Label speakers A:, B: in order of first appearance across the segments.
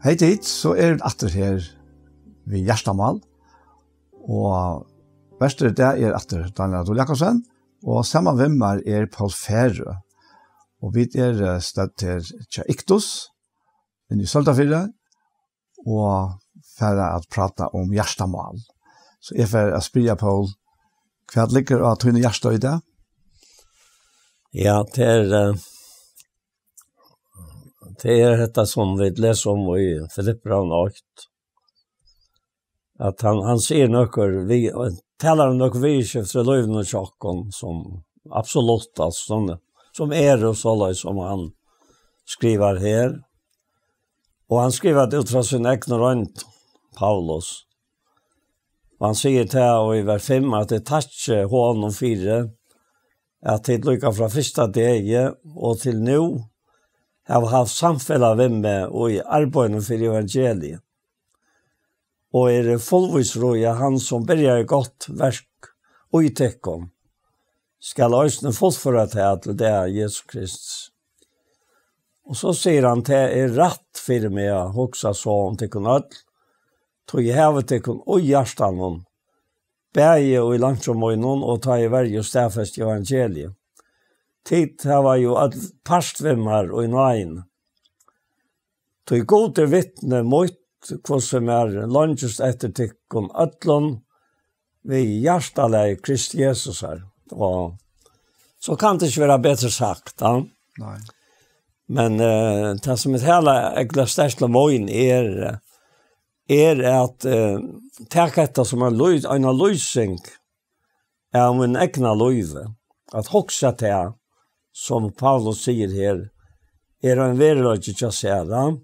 A: Hei dit, så er det atter her ved Gjerstamal. Og verste er det er atter Daniel Adol Jakobsen. Og samme vimmer er Paul Ferre. Og vi er eh, sted til Tja Iktus, en i Søltafire, og ferre at prata om Gjerstamal. Så jeg får spyrja Paul, hva ligger av Tune Gjersta i det?
B: Ja, det er... Eh, det er dette som vi leser om i Filippra og Nakt. At han, han sier noe, vi taler om noe vi ikke fra løyven og som absolutt, som, som er og så løy som han skriver her. Og han skriver det ut fra sin egen Paulus. Og han sier til og i vers 5 at det tar ikke hånd om fire, at det lykker fra første dag og til nå, av har samfell av mig och i arboen för fyr i evangeliet. Og er roja han som berjer i gott verk og i tekkom, skal oisne fotfora teg at det er Jesus Kristus. Um og så säger han er rätt ratt firme og hoksa så om tekkom adl, tog i hevet tekkom og i arstan hon, berje og i langt som og i non og ta i verget stafest i evangeliet tid det var jo at parstvimmer og i nøyen. Tog god vittne mot hvordan som er lønnes etter tikkum ødlån vi hjertalig Krist Jesus her. Og så kan det ikke være bedre sagt, da. Nei. Men uh, eh, det som er hele egentlig største mån er, er at uh, eh, etter som er en løysing er en egna løyve. At hokse til som Paulus sier her, er en verilag ikke sier han.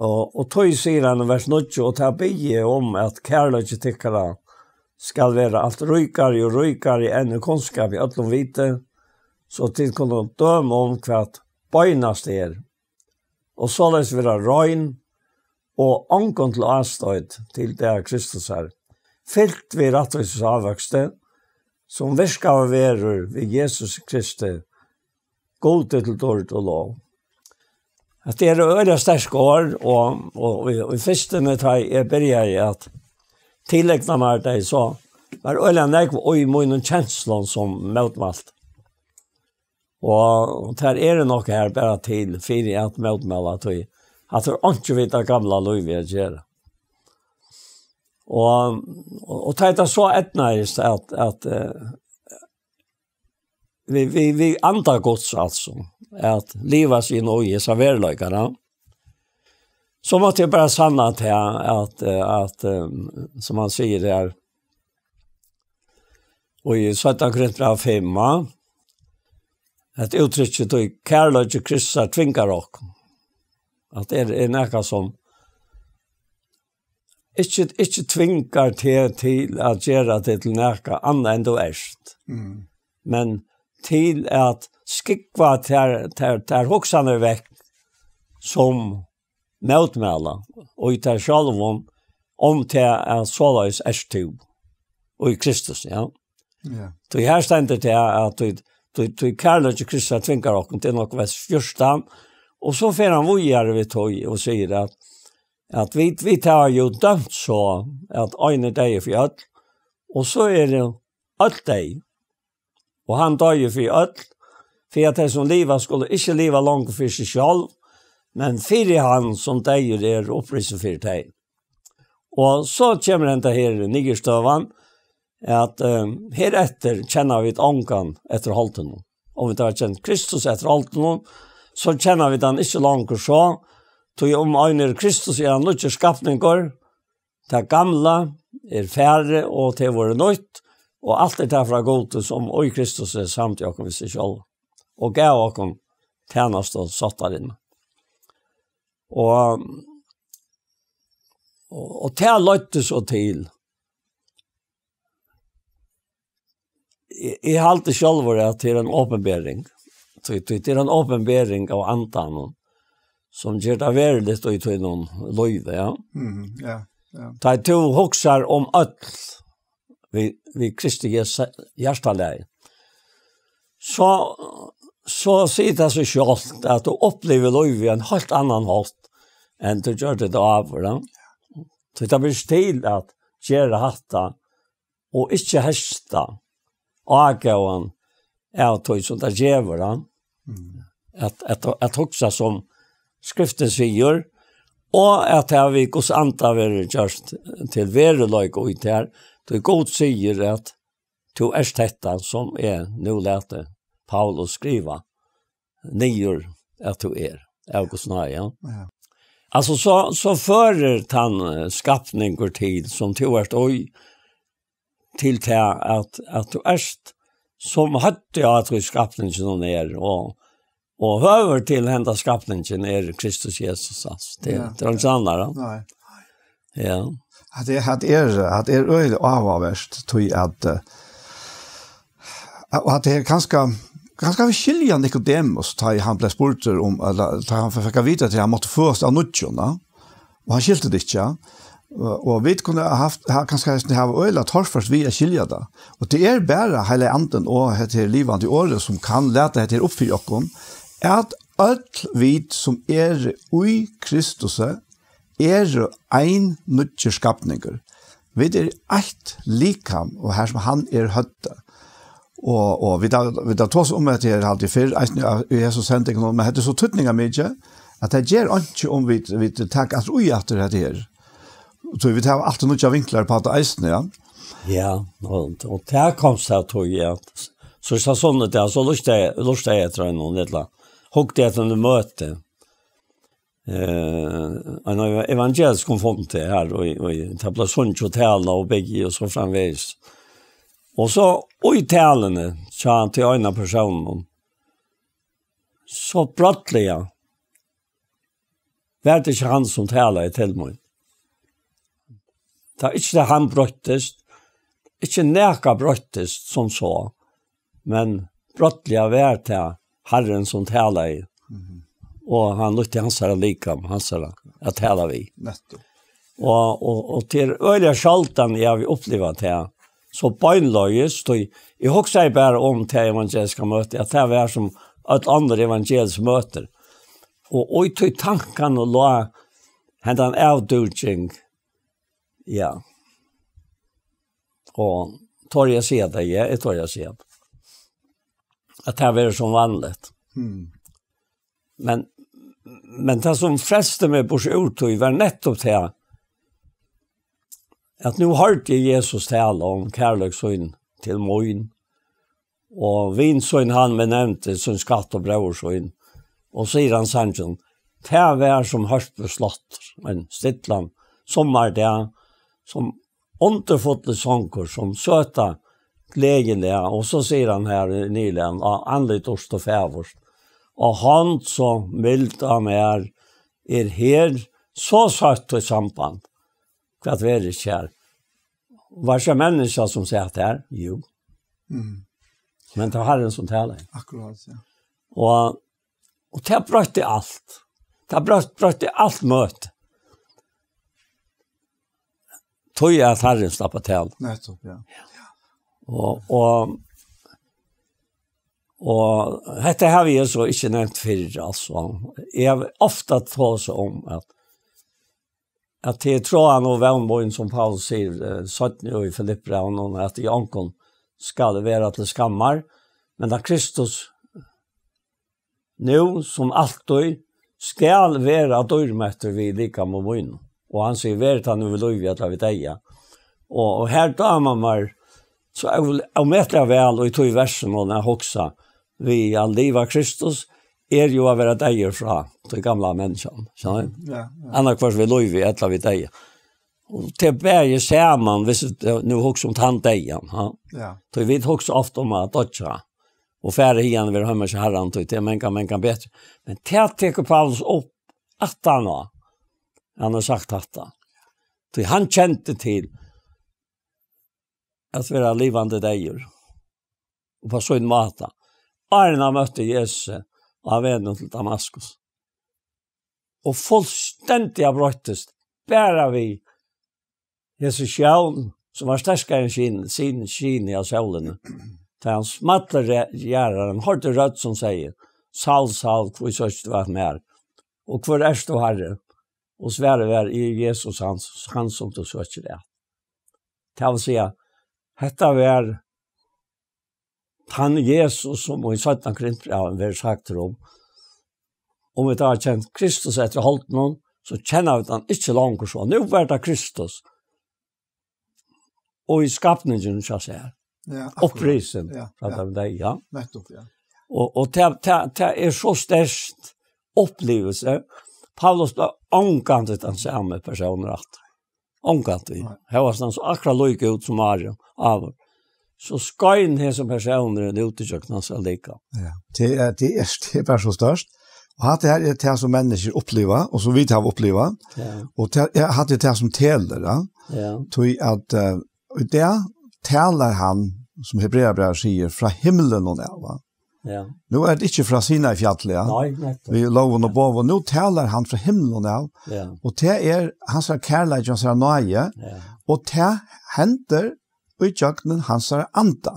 B: Og, og tog sier han i vers 9, og tar bygge om at kærlag ikke tykker han, skal være alt røykere og i enn kunnskap i alle hvite, så til kunne døme om hva bøgnes det er. Og så løs være røyn, og ankom til å anstøyd til det Kristus her. Fylt vi rett og avvokste, som virka av verur vi Jesus Kristi, god til dårlig og lov. At det er øyre sterske år, og, og, og, og i første nøtt har jeg begynt i at tilleggene meg at jeg så var øyre nøyre og i mine kjensler som møtmalt. Og her er det noe her bare til, for jeg møtmalt at jeg har ikke vidt av gamle lov jeg gjør det. Og, og, og ta så etnæst at, at eh, vi, vi, vi andar gods, altså, at livet i og i seg verløkene, så måtte jeg bare sanna til at, at, eh, at som han sier der, og i Svetta Krintra 5, et uttrykket i kærløkje kristar tvingar okk. At det er, er nekka som, ikke, ikke tvinger til, til å gjøre det til noe annet enn du Mm. Men til å skikke um til, til, til hoksene vekk som møtmeler, og til selv om om til å såle oss til og i Kristus, ja. Ja. Du her stender til at du, du, du, du kjærler ikke Kristus tvinger dere til noe vest første, og så fer han vågjere vi tog og sier at at vi, vi tar jo dømt så at øyne deg er fjøtt, og så er det alt deg. Og han døg jo for alt, for at det som livet skulle ikke leve langt for seg selv, men for han som deg er det opprisse for deg. Og så kommer han til her nye støven, at um, eh, her etter kjenner vi et ångan etter halten. Om vi tar kjent Kristus etter halten, så kjenner vi den ikke langt for sånn, Tui om ainer Kristus i er an lutsi skapningor, ta gamla, er færre og te er vore nøyt, og alt er fra gode som oi Kristus er samt i okkom visi kjall, og gav okkom tænast og sattarinn. Og, og, te ta løytis og til. Jeg halte sjalvore at det er en åpenbering, det er en åpenbering av antanon, som gjør det veldig stå i tøyne om ja. Mm, ja, yeah, ja. om alt vi, vi Kristi hjertelig, så, så sier det seg at du opplever løyve i en helt annan halt enn du gjør det da av, ja. Så det blir stil at gjøre hatta og ikkje hesta og avgjøren er tog som Mm. At, at, at som skriften sier, og at det har vi gos anta vært gjørst til vere løyke og ikke her, det er god sier at to er stetta som er nå lete Paulus skriva, nyer at du er, er gos nøye. Ja. Altså, så, så fører han eh, skapninger til, som to er stå til til at, at som hatt det at du skapninger som er, og Och över till hända skapningen är er Kristus Jesus sats. Det är er det också andra. Er- Nej. Ja.
A: Att det har er har eh, er öde avvärst to att att det kanske kanske vi skilja den kodem han plats bort om att han för vilka vita det har mot först att nutja, va? Och han skilte det ju. Og vi kunne ha haft, ha, kanskje hans det her øyla torfers vi er skilja da. Og det er bare hele anden og heter livet i året som kan lete heter oppfyr okken at alt vit som er ui Kristus er ein nutje skapninger. Vi er eit likam, og her som han er høtta. Og, og vi tar tås om at jeg er alltid fyrr, eit nye Jesus sendte ikke noe, men hette så tøtninga mykje, at det gjer anki om vi, vi takk at ui at det her. Så vi tar alltid nutje
B: vinklar på at det eisne, ja. Ja, og, og det er kom seg at hui, ja. Så hvis det er sånn, det er så lustig, lustig etter enn noen litt hukte jeg til møte. Eh, uh, en evangelisk konfonte her, og, og, og det ble sånn til å tale, og begge og så fremveis. Og så, og i talene, sa han til øyne personen, så brattelig jeg, var det ikke han som taler i tilmøyen. Det er ikke det han brøttes, ikke nækka brøttes som så, men brattelig jeg er var til Herren som tala i. Mm -hmm. Og han lytte hans herre lika hans herre, at tala vi. Netto. Og, og, og til øyla sjaltan jeg vi oppleva til så bøgnløyes, så jeg hokser jeg om til evangeliske møter, at det er som et andre evangeliske møter. Og oi tøy tankan og la hendan en avdurging. Ja. Og torja jeg sida, ja, er, jeg tar jeg at det var som vanligt. Mm. Men, men det som fräste med på seg ut, og var nettopp um til at, at nå hørte Jesus tale om kærløksøyen til møyen, og vinsyn han vi nevnte, sin skatt og brevårsøyen, og sier han sannsyn, det var som hørte på slott, men stittlet som är det, som underfotte fått som søte, som søte, glädjen där och så ser han här nyligen av andligt och stå färvost. Och han som vilt av mig är, är här så satt i samband. Kvart vi är det kär. Vars är människa som säger att det är? Jo. Mm. Men det har en som talar. Akkurat, ja. Och, och det har brått i allt. Det har brått, i allt möte. Tog jag att Herren slappar tal.
A: Nej, så, Ja.
B: Og, og, og dette har vi så ikke nevnt før, altså. Jeg har ofte tatt om um at at det er tråden og velmåten som Paul sier, eh, satt nå i Filippe og noen, at i ankom skal det være til skammer, men at Kristus nu som alt skall skal være dørmøter vi liker Og han sier, vær til han over løyvet av deg. Og, og her da har man vært, så jeg vil avmette jeg vel og i tog versen og når jeg vi er liv av Kristus, er jo å være deier fra de gamle menneskene. Ja, ja. Annars hvert vi lov i et eller annet deier. Og til bære ser man hvis det nå hokser om tanteien. Ja. Så vi hokser ofte om at dødja. Og færre igjen vil høre meg ikke herre, og det er menka, menka bedre. Men til jeg teker på alles opp, at han har sagt at han. Så han kjente til, at vi er livande deir. Og på sånn måte. Arna møtte Jesus og av vennom til Damaskus. Og fullstendig av brøttest bæra vi Jesus sjøen som var sterska enn sin, sin kyn i sjøen. hans han smattler gjæren, hørte rødt som sier, «Sal, sal, hvor sørst du var med Og kvar er du herre? Og svære vær i er Jesus hans, hans som du sørst det. Det vil si Hetta vær han Jesus som i Satan Krint ja, han sagt til om. Om vi har kjent Kristus etter holdt noen, så kjenner vi han ikke langt så. Nå vær det Kristus. Og i skapningen, så jeg ser. Ja, Opprisen, ja, ja. ja. Nettopp, ja. Og, og det, det, er så størst opplevelse. Paulus ble ångkant den samme personer alltid omgatt vi. Her var sånn så akkurat ut som var av. Så skøyen her som personer er i kjøkken hans er Ja,
A: det er, det er, det er bare så størst. Og hatt det her er det som mennesker opplever, og som vi tar opplever. Ja. Og jeg hatt det er det er som teler, Ja. Tog at uh, eh, det taler han, som Hebrea brev sier, fra himmelen og nærmere. Ja. Nu är er det fra frasina i fjällen. Nej, nej. Vi låver bov, boven, nu täller han från Hemlöna. Ja. Och det är han så kärlig som sa nej. Ja. Och det henter vi jakten hansar andra.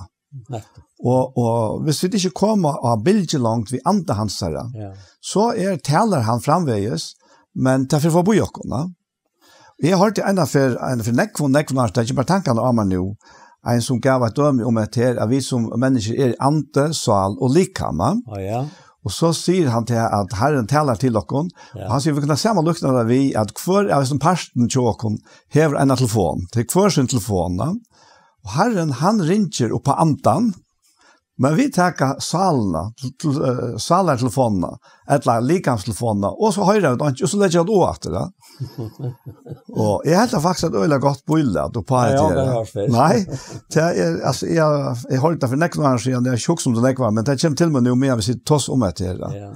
A: Rätt. Och och vi sitter inte komma av bilje långt vi andra hansarna. Ja. Så är täller han framväges, men därför får bojokorna. Vi har inte det enda en för neck, men när det jag bara tänker all man en som gav et døm om um et her, at vi som mennesker er ante, sal og likkama. Oh, ja. Og så sier han til at Herren taler til dere, ja. han sier vi kunne se om lukten av vi, at hver av som personen til dere hever en telefon, til er hver sin telefon. Og Herren han ringer opp på antan, Men vi tekka Salna, Salna telefonerna, ett la likans telefonerna och så höra ut och så lägger jag då åt det. Och jag heter faktiskt att öla gott på illa då på det. Nej, det är alltså jag jag håller det för nästa gång det jag som det kvar men det kommer till mig nu med att sitta oss om att det. Ja.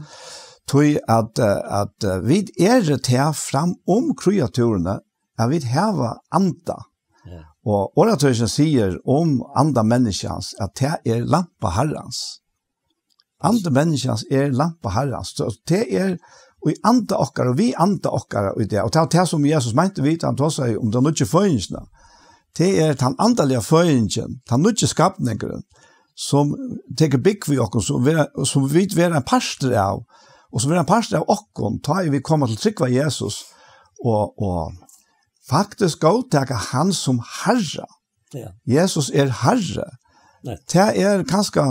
A: Tui att att vid är det fram om um kreaturerna, jag vill härva anta. Mm. Og oratøysen sier om andre menneskjans, at det er lampa herrens. Andre menneskjans er lampa herrens. Så det er, i andre okker, og vi andre i det. og det er som Jesus mente vidt, han tar seg om det er noe føringsene. Det er den andelige føringen, den er noe skapninger, som tar bygg for oss, er- som vi vet er en parster av, og som vi er en parster av oss, tar er vi komme til å av Jesus, og, og Faktisk går det han som herre. Ja. Jesus er herre. Ja. Det er kanskje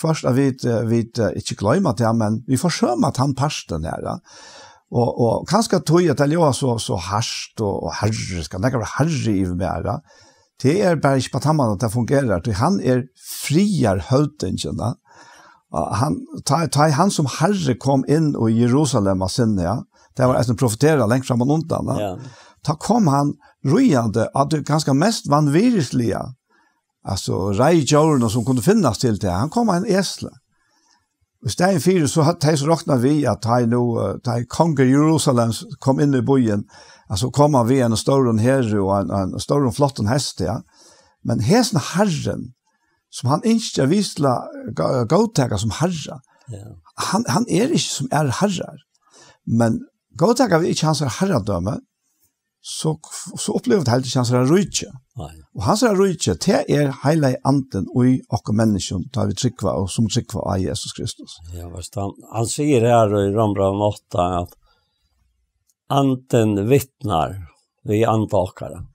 A: kvart av hvite, hvite, uh, uh, ikke gløyme til men vi får se at han parste den her. Ja. Og, og kanskje tog at det så, så harst og, og herre, skal det ikke være herre i meg Det er bare ikke på tammen at det fungerer. Det han er friar av høyden, kjennet. Ja. Han, ta, ta, er han som herre kom inn i Jerusalem av sinne, ja. Det var en som profeterer lengt frem og noen Ja. Ta kom han rojande att det ganska mest van virslia. Alltså rej jollen som kunde finnas till det. Han kom en äsla. Och där i fältet så har täs roknar vi att ta nu ta Jerusalem kom in i bojen. Alltså kom han vi en stor hon herre och en stor flott en häst ja. Men häsna herren som han inte visla godtagar som herre. Ja. Han han är er inte som är er härrar. Men godtagar vi chans hans er härra döme så så upplevde helt chans att rycka. Nej. Och han sa rycka till er hela anden och i och människan då vi tryckva och som tryckva av Jesus Kristus.
B: Ja, vad Han säger här i Rambra 8 att anden vittnar vi antakare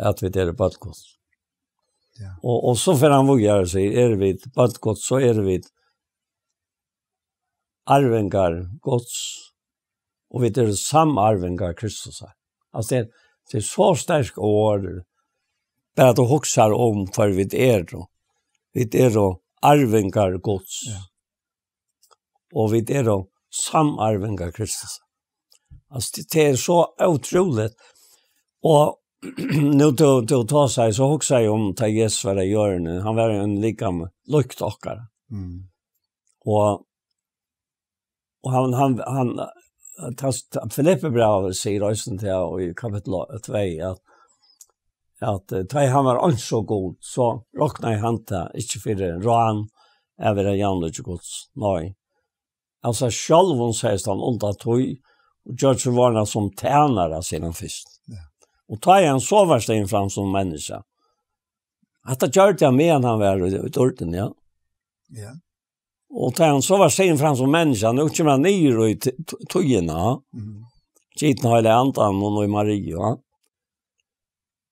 B: att vi det är på Ja. Och och så för han vågar sig är er vi på så är er vi arvingar Guds och vi är samarvingar Kristus. Här. Alltså det, det är så stark år där du huxar om för vi är er då. Vi är er då arvingar Guds. Ja. Och vi är er då samarvingar Kristus. Alltså det, det är så otroligt. Och nu då då tar sig så huxar jag om ta Jesus Han var en likam lyktockare. Mm. Och och han han, han Filippe brev sier Øysen til i kapitel 2 at, at at ta i han var ånds god, så råkna i hanta til, ikke for det, råan, jeg vil ha gjerne ikke god, nei. Altså, selv om han sier han ånda tog, og gjør ikke varna som tænare, sier han først. Og ta i han så var stein fram som människa. At det gjør det med han var i dorten, ja. Ja. Yeah. Og da han så var sen fram som menneske, han kommer han ned i tøyene, kjiten har jeg lent han, og nå i Maria.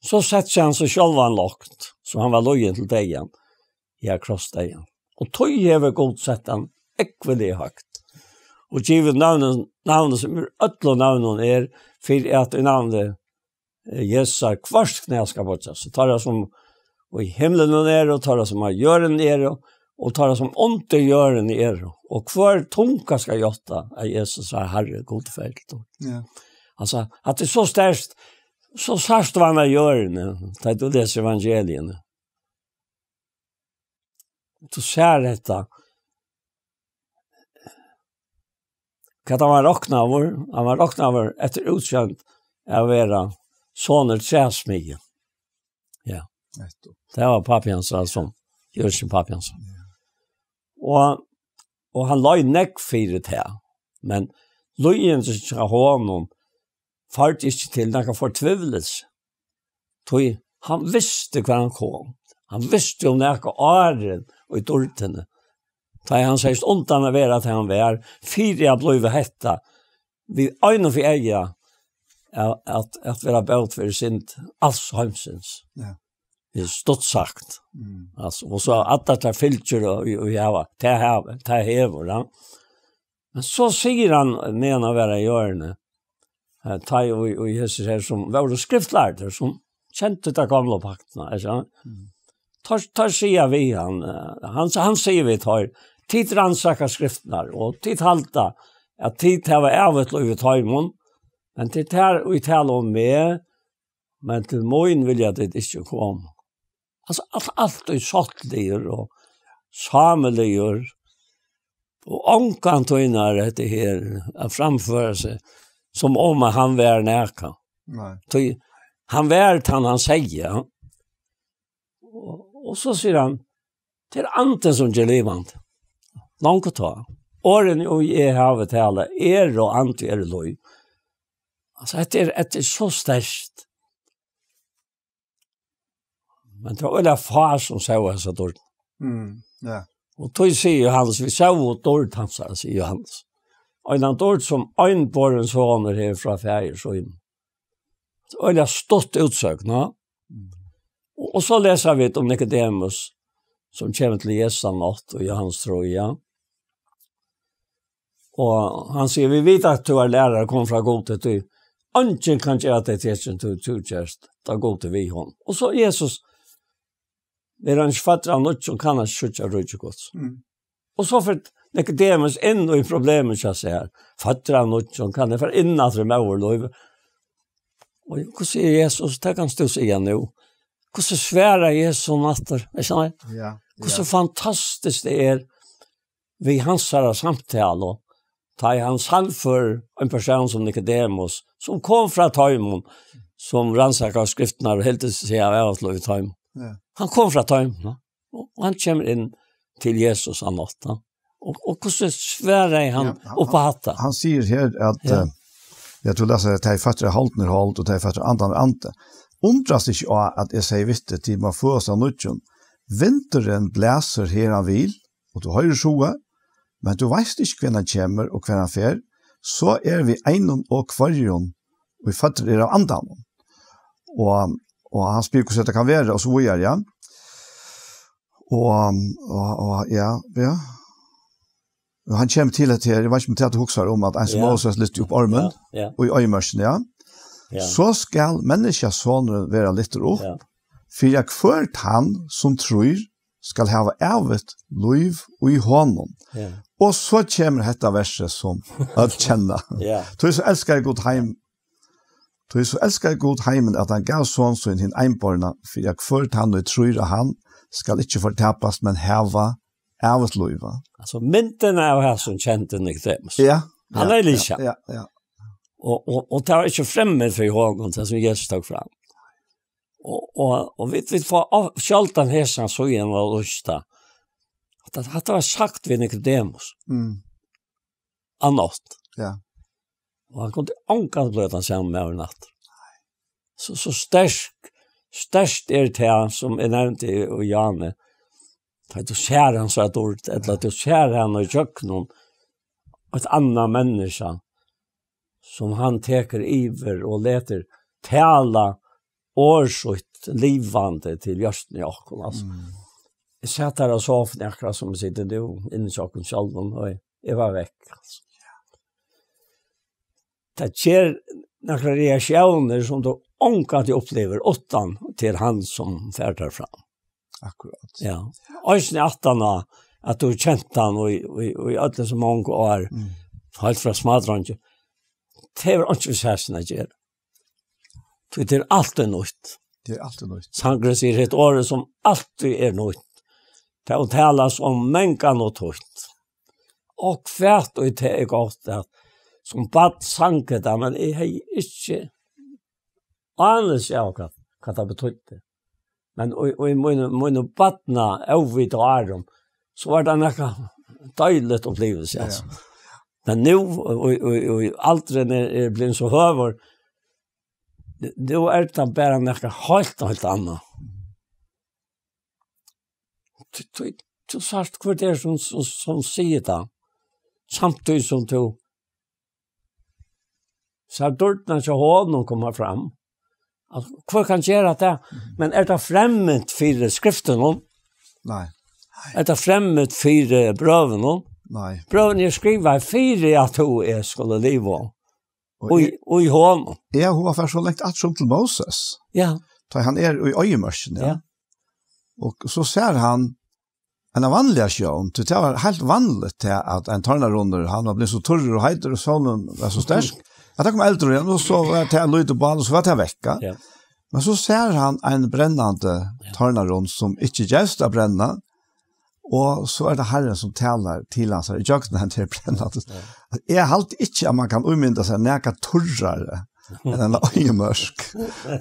B: Så setter han så selv han lagt, så han var løyen til deg igjen, i akross kross deg igjen. Og tøy har vi godt sett han, ekvelig høyt. Og givet navnet, navnet som er øtlo navnet er, for at navnet eh, Jesus er kvarsk når jeg skal bort seg. Så tar jeg som, og i himmelen er og tar jeg som har en er, og og tar som ånden gjør den i er. Og hver tunga ska jotta, er Jesus sa, Herre godfelt. Ja. Han sa, at det er så størst, så sørst hva han er gjør den, det er du leser evangelien. Du ser dette, var råkna over, han var råkna over etter utkjent av å være såner tjæsmige. Ja. Det var papi hans, altså, gjør sin papi hans. Ja. Og, og han la i nekk fire til. Men løyen som ikke har hatt noen, falt ikke til når han får tvivlis. Han visste hva han kom. Han visste om um det er æren og i dårtene. Da han sier ikke ondt han er vært at han var. Fyre jeg ble hettet. Vi øyne for eget at, at vi har bøtt for sin allshemsens. Ja. Yeah är er stort sagt. Mm. Alltså och så att det är fyllt ju då i hava. Det här det här är då. Men så säger han mena vara görne. Här ta ju och och Jesus som var det skriftlärd som kände det gamla pakten alltså. Tar tar sig av han han han säger vi tar tid ransaka skrifterna och tid halta att tid ha varit över till över Men det här och i tal om med men till moin vill jag det inte komma. Alltså allt allt är sått det gör och samlar gör. Och onkan tog in här det här att som om han var närka. Nej. han var han han säger. Och, och så säger han till anten som ger livant. Långt Och Åren i er havet hela er och ant är er loj. Alltså det är ett så starkt men det var veldig far som um sa hans av dårten.
A: Mm, ja.
B: Og tog sier jo hans, vi sa hva dårten hans, sier jo hans. Og en av dårten som øynbåren svaner her fra fjerde så inn. Det var veldig stått utsøk nå. Og, og så leser vi om um Nicodemus, som kommer til Jesu av nåt, og gjør hans tro igjen. Og han sier, vi vet at du er lærere, kom fra god til du. Anken kan ikke at det er tjenesten til du tjørst, da god til vi hånd. Og så Jesus sier, Det er en svart av noe som kan ha skjøttet rydde godt. Mm. Og så for det er en av problemet som jeg ser. Fattere av noe som kan ha for innan til meg over lov. Og hva sier Jesus? Det kan du si igjen jo. Hva så svære er Jesus om natter? Jeg kjenner det. Ja, ja. så fantastisk det er vi hans her samtale og ta i hans hand for en person som Nicodemus som kom fra Taimon som rannsaker skriftene og helt til å si av oss lov i Taimon. Han kom fra tøym, no? og han kjem inn til Jesus av måte. Og, og hvordan sverre er han oppe ja, hatt? Han, sier her at, ja. uh,
A: jeg tror det er at er er jeg fatter halten er halt, og jeg fatter andre er andre. Undras ikke av at jeg sier vittet til man får seg nødgjøn. Vinteren blæser her han vil, og du har jo sjoe, men du veist ikke hvem han kommer og hvem han fer, så er vi enn og kvarjon, og vi fatter er av andre. Og og han spyr hvordan det kan være, og så vi er Og, um, og, og ja, ja. Og han kommer til at her, jeg var ikke med til er at du husker om at en som også har lyttet opp armen, og i øyemørsen, ja. Så skal menneskene sånne være litt opp, ja. for jeg kvørt han som tror skal ha ævet liv og i hånden. Og så kommer dette verset som å kjenne. ja. Så jeg elsker godt hjemme Er så jeg elsker god heimen at han gav sånn sånn hinn einborna, for jeg følte han og tror at han skal ikke fortapas, men heva ævet loiva.
B: Altså, mynten er jo her som kjente Nick Demus. Ja. Han er lisa. Ja, ja. ja. Og, og, og det var er ikke fremme for Jehovan, det som Jesus tok fram. Og, og, og vi vil få kjalt den her så igjen var lusta. At det var sagt ved Nicodemus Mm. Annått. Ja. Og han kom er er er til ångkant på dette samme med over natt. Så, så størst, størst er det til han som er nevnt i Janne. Det du ser å kjære han så et ord, eller annet til å kjære han og kjøk noen og et annet menneske som han teker iver og leter tale årsutt livvande til gjørsten i åkken. Mm. Jeg satt her og sov nekker som jeg sitter du, innen sjøkken sjølven, og jeg var vekk. Altså det skjer noen reaksjoner som du ångkert opplever åttan til han som ferder fram. Akkurat. Ja. Øysen er, er, er, er at han at du kjente han og, og, og i alle som mange år, mm. holdt fra smadrande, det er ikke særsen jeg gjør. Det er alltid nødt. Det er alltid nødt. Sangres sier et år som alltid er nødt. Det er å tale som mennkene og tøyt. Og hvert og det er godt at som bad sanket da, men jeg har ikke anelse av hva, det betydde. Men i min badna avvidt og ærum, så var det nekka deilig å bli det, ja. Men nu, og, og, og, og aldri når jeg så høver, er det bare nekka helt og helt anna. Du, du, du sagt hva det er som, som, som sier det, samtidig som du, så har er dörtna så honom komma fram. Alltså, hur kan gjøre det? Mhm. Men er det fremmed for skriften om? Nei. Er det fremmed for brøven om? Nei. Brøven jeg skriva fire at hun er skulle leve om. Og i hånd. Ja, hun har vært så lengt at som til Moses. Ja. Da han er i øyemørsen,
A: ja. Och Og så ser han en vanlig sjøen. Det var helt vanlig til at en tørnerunder, han har blitt så torr og heiter og sån, var så sterk. Jag tog med äldre igen och så var det här ljud och bad så var det här vecka. Ja. Men så ser han en brennande ja. som inte gärst av bränna. Och så är er det herren som talar till hans. Jag kan inte bränna. det här Det är halt inte att man kan umynda sig när jag törrar det. Men mörsk.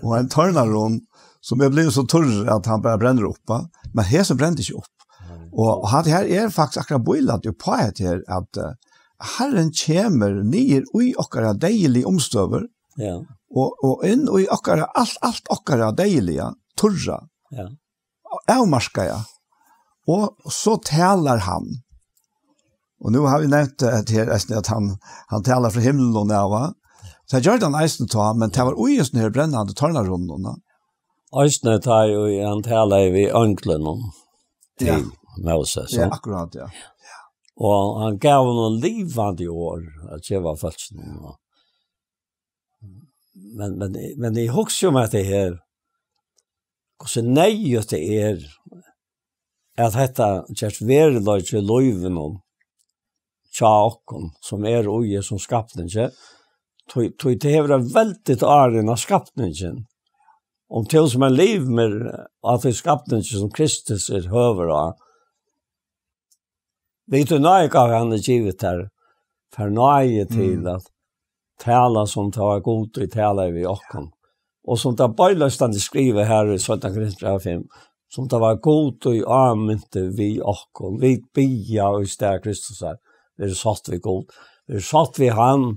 A: Och en tarnarån som är blivit så torr att han bara bränna upp. Men här så bränner det inte upp. Och det här är faktiskt akkurat bojlat. Det på det här att... Eh, Herren kommer nye i okkara deilige omstøver, ja. og, og inn i okkara, alt, alt okkara deilige, turra, ja. og avmarska, ja. Og så taler han. Og nå har vi nevnt det her, at han, han taler fra himmelen og næva, Så jeg gjør det han eisen til ham, men det var ui sånn her brennende tørner rundt henne.
B: Eisen til ham, han taler vi ønklen om til ja. Ja, akkurat, ja. Og han gav noen livvande år, at jeg var falsk noen Men, men, men jeg husker jo meg til her, hvordan nøyet det er, at dette kjert verilag til loven om, tja okken, som er uge er som skapte ikke, tog til hevra er veldig til æren av skapte om til som er liv med at det er skapte som Kristus er høver av, Vi tog nøye gav henne givet her, for nøye til mm. at tala som det var god i tala vi åkken. Og som det bare løste han skrive her i 17. Kristus som det var god i avmynte vi åkken, vi bia og i sted Kristus her, vi er satt vi god. Vi er satt vi han,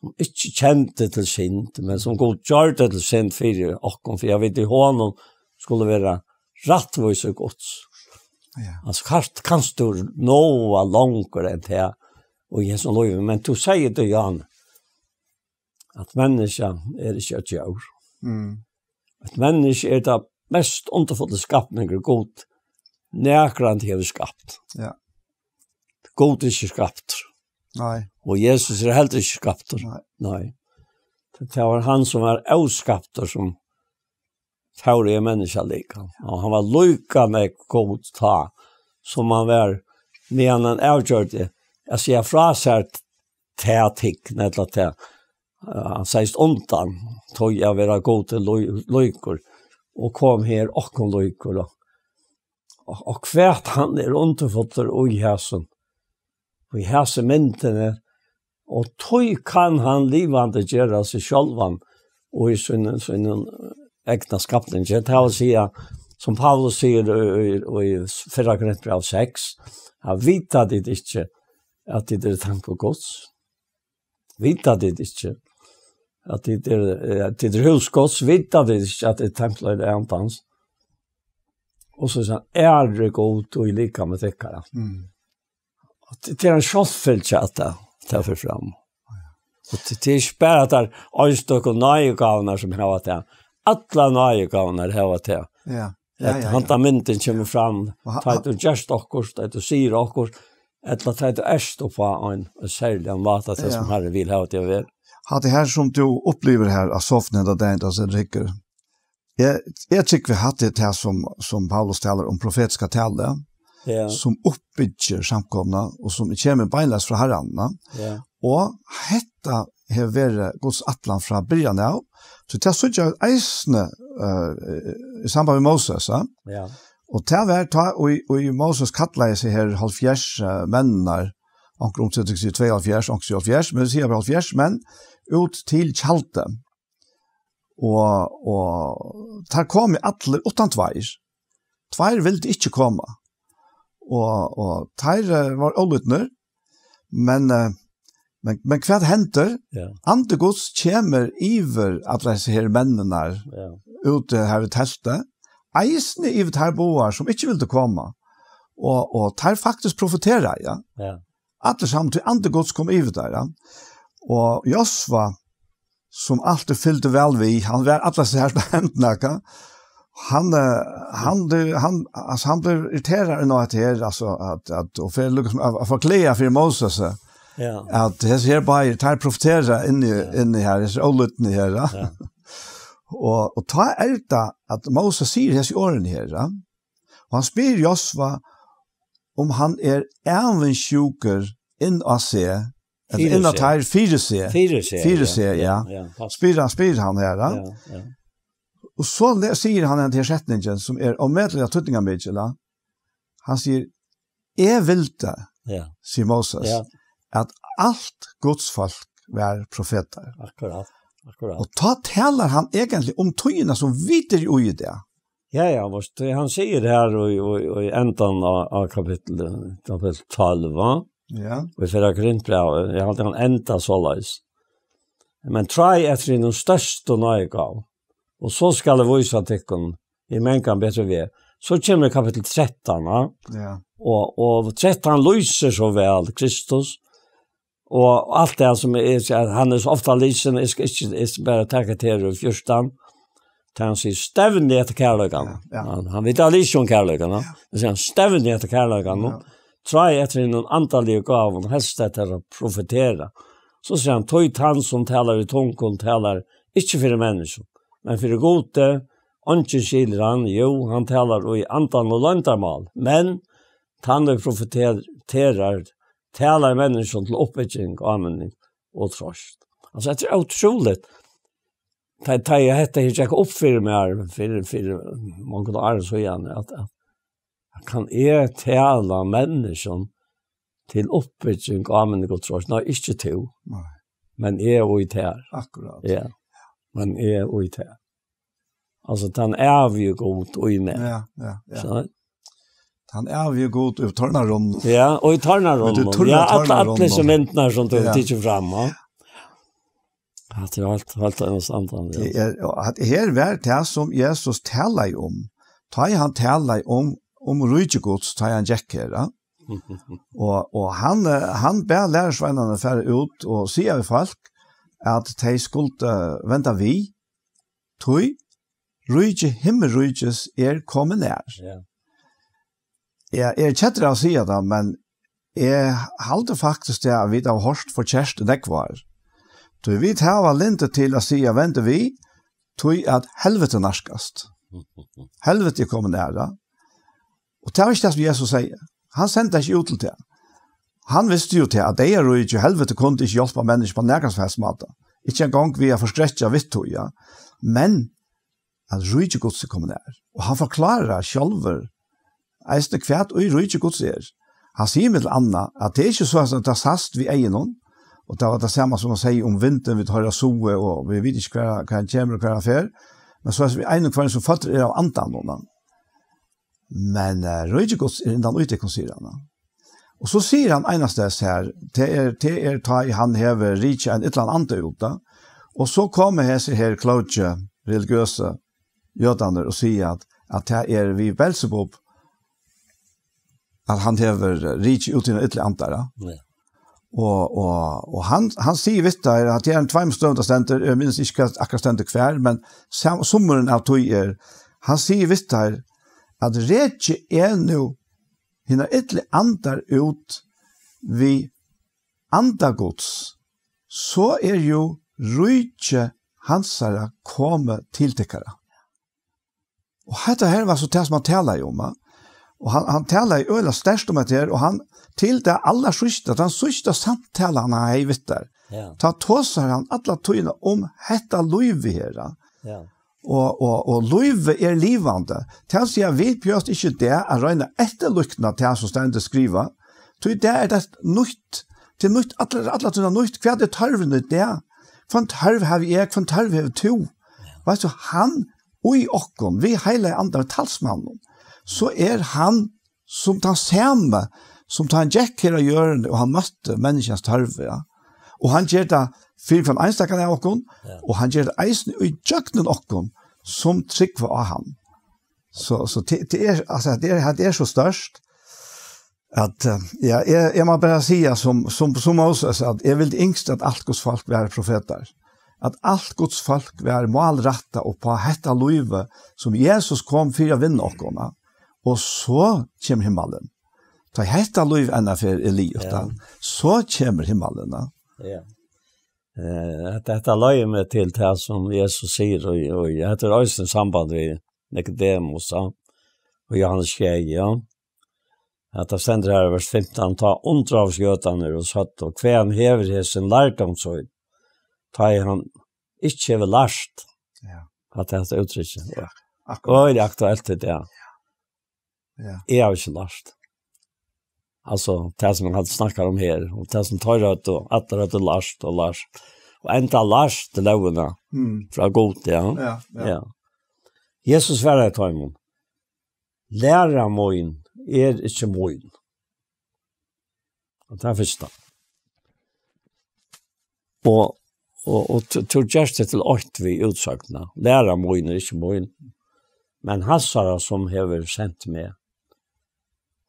B: som ikke kjente til sint, men som god gjør til sint for åkken, for jeg vet i hånden skulle være rettvis og gods. Mm. Ja. Alltså kast kan stå noa a long or här och Jesus lov men du säger det Jan att människan är det kött jag. Mm. Att människan är det mest under för det skapne gud närkrant här skapt. Ja. Det gode är skapt. Nej. Och Jesus är helt skapt. Nej. Nej. Det var han som var oskapt som tar er det människa lika. Och han var lika med god ta som han var med en en avgjörd. Jag ser fras här ta tick nedla ta. Eh, han sägs ontan tog jag vara god till lojkor og kom her och kom lojkor och, Och kvärt han är er underfotter och i hässen. Och i hässen mynten är och tog kan han livande göra sig självan och i sin, sin, sin ekna skapning. Det er å si som Paulus sier i fyrra grunn av sex, at vi tar det at det er tanke på gods. Vi tar det at det er at det er hos gods. Vi tar det at det er tanke på er antans. Og så er han er det godt og i lika med tekkere. Mm. Og det er en kjøftfelt at det tar for fram, Og det er ikke bare at det er som har alla nye gavner her te. Er um ja. Ja, ja, ja. mynden kommer fram, tar du gjerst okkur, tar du syr okkur, eller tar du erst og på en særlig en vata til som herre vil her og vel. å være. Ha det
A: her som du opplever her, av sovnet og den, altså Rikker, Jeg, jeg tykker vi har det her som, Paulus taler om profetiske tale, ja. som oppbygger samkomne, og som kommer beinleis fra herrene. Ja. Og hetta, har vært gods atlan fra byrjan av. Så det er så ikke eisne uh, i samband med Moses. Ja. Og det er vært ta, og, og i Moses kattla jeg seg her halvfjers uh, mennar, anker om 32 halvfjers, anker om halvfjers, men det sier bare halvfjers, ut til kjaltet. Og, og der kom jeg atler uten tveir. Tveir eh, ville ikke komme. Og, og der var ålutner, men uh, Men men kvart henter, Ja. Yeah. Ante gods kämmer iver att läsa här där. Ja. Ute här i testet, Eisne i vet boar som inte ville komme, komma. Och och tar faktiskt profetera, ja. Ja. Yeah. Att samt till ante gods kom iver där. Ja? Och Josva som alltid er fyllde väl vi, han var alla så här på händerna, ja. Han eh, han han alltså han blir irriterad när det är alltså att att och för liksom förklara för Moses. Ja
B: at
A: det ser på at det er profeteret inni inn her, det er så her. Ja. og, og ta alt da, at Moses sier hans i årene her, og han spyr Josva om um han er enven tjoker inn å se, eller inn å ta her fire se. Fire se, ja. ja. Spyr han, spyr han her. Ja, ja. Og så sier han en tilsettning som er omvendelig av tuttningen med han. Han sier, jeg vil det, sier Moses. ja at alt Guds folk var profeter. Akkurat. Akkurat. Og då taler han egentlig om tøyene som videre i det.
B: Ja, ja, han sier det her i enden av, av kapittel, kapittel 12, va? Ja. Og i fyrre grunnbrev, eh, jeg hadde han enda så løs. Men try etter i noen største nøygav, og så skal det vise at det kan, i mennkene bedre vi er. Så kommer kapittel 13, va? Ja. Og, og 13 lyser så vel Kristus, og alt det som er, er han er så ofte lysen, jeg skal ikke jeg skal bare takke til det første han, til han sier stevn etter kærløkene. Ja, ja. han, han vet ikke om kærløkene. Han sier stevn etter kærløkene. Ja. Tror jeg etter en antall i gav og helst etter å profetere. Så sier han, tog han som taler i tonkorn, taler ikke for mennesker, men for gode, ikke skiler han, jo, han taler i antall og lantarmal, men han er profeterer talar människan till uppbygging och användning och trost. Alltså det är er otroligt. Det är det jag heter att jag uppfyller mig här för, för många år så att, att jag kan er tala människan till uppbygging och användning och trost. Nej, no, inte Men er oi tær. här. Akkurat. Ja. Men er oi tær. här. Alltså den är vi ju god och i Ja, ja, ja. Så, Han er vi god i Tornarum. Ja, og i Tornarum. Ja, alle, alle som ventene som du tar fram. frem. Ja. Ja, det er alt, alt er noe samt.
A: Det er, at her er det som Jesus taler om. Da er han taler om, om rydgjegods, da er han gjekk her.
B: og,
A: og han, eh, han ber lærersvennerne færre ut og sier vi folk at de skulle eh, vente vi, tog, rydgje himmelrydges er kommet nær. Ja. Ja, jeg er kjetter av å si at men jeg halte faktisk det at vi har hørt for kjæreste det kvar. Du vet her var lintet til å si at vente vi, du at helvete norskast. Helvete kommer nær Og det er ikke det som Jesus sier. Han sendte ikke ut til det. Han visste jo til at det er jo ikke helvete kunde til å hjelpe mennesker på nærkast måte. Ikke en gang vi har forstret seg vidt ja. Men at rydde er kom ikke Og han forklarer selv eisne kvært er. er og i rujtje gods er. Han sier mitt anna at det er ikke så at det sast vi eier noen, og det var det samme som han sier om vinteren vi tar soe, og vi vet ikke hva han kommer og hva han fer, men så er vi eier noen som fatter er av andan noen. Men uh, rujtje gods er kan uti han. Og så sier han eneste her, det er, det er ta i han heve rikje en et eller annet andre ut da, og så kommer hese her klautje, religiøse jødene, og sier at, at det er vi velsebob, at han hever rik ut til en ytterlig antara. Og, og, og han, han sier vitt der at det er en tveimstøvende stenter, jeg minns ikke akkurat stenter hver, men sam, sommeren av tog er, han sier vitt der at rik er nå hinner ytterlig antar ut vi antagods, så er jo rujtje hansara kome tiltekara. Og hetta her var så det som han talar om, um, Og han, han taler i øyla størst om etter, og han til det aller sørste, den sørste samtalen han har er i vittar. Ja. Ta tåser han alle tøyene om hetta løyve her. Ja. Og, og, og løyve er livande. Til å si vi bjørst ikke det, er røyne etter lukkene til han som stender skriva. Tøy det er det nytt, det er nytt, alle, alle tøyene er nytt. Hva er det tørvene det? Hva er tørv har vi er, hva er tørv har vi to? Ja. Vet er du, han, og i okken, vi heile andre talsmannen, så är er han som tar samme, som tar en jack her og gjør det och han møtte människans tørve, ja och han ger det film från Einstein kan jag också och han ger det i jacken och också som trick var han så så det är alltså det är er, det är er, er så størst, att eh, ja är är bara säga som som som oss alltså att är vilt ängst att allt Guds folk blir profeter att alt Guds folk blir målratta och på hetta løyve, som Jesus kom för att vinna och og så kommer himmelen. Da heter lov enda for Eliot, ja. så kommer himmelen.
B: Ja. Eh, dette løy med til det som Jesus sier, og, og jeg heter også en samband med Nicodemus og Johannes er Kjeg, ja. At det stender her i vers 15, ta ondre av skjøtene og satt, og kven hever her sin lærdomsøy, ta i han ikke hever lærst, ja. at det er uttrykket. Ja. Akkurat. Og det er aktuelt ja. Jeg har ikke lært. Altså, det som hadde snakker om her, og det som tar rødt og etter rødt og lært og lært. Og enda lært til lovene for mm. fra god, ja. Ja, ja. Jesus var det, Tøymon. Lære moin er ikke moin. Og det er første. Og og og to just it til ocht vi utsøkna læra moin er ikkje moin men hassara som hever sent med,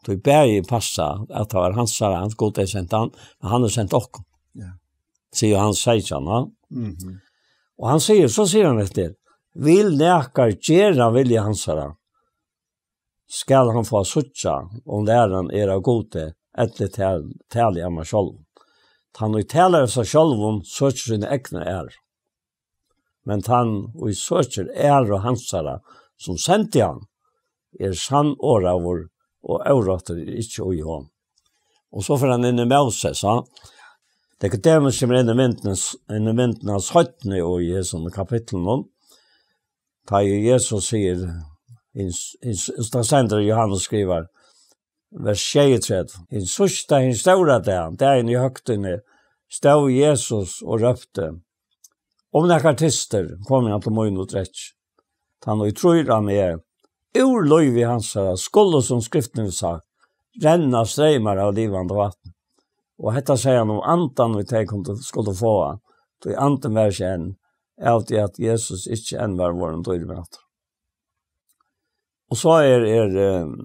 B: Då bär ju passa att ta var hans sara hans gode er sent han men han har er sent och. Ja. Se ju han säger så, va? Mhm. Och han säger så säger han efter vill näkar gera vilja hans sara. Skall han få sucha om um det är den era gode ett det tal tal i mig själv. Han och så själv om sucha sin egna är. Er. Men han och sucha är och hans sara som sent han är sann och av og avrater er ikke å gjøre. Og så får han inn i Mose, sa Det er ikke det man kommer inn i vinten, i av søttene og i Jesu kapitlet er nå. Da Jesus sier, i sender Johannes skriver, vers 23, «Hin sørste hin større den, det er en i høgtene, stod Jesus og røpte, om det er kartister, kom han til møgn og Ta' no, han og tror han er, ur løyvi hansara, skulle som skriften sa, renna streymar av livande vatten. Og hetta seg han om um antan vi teg kunde skulle få då i antan vær seg enn, alltid at Jesus ikkje enn var våren dyr med Og så er, er um,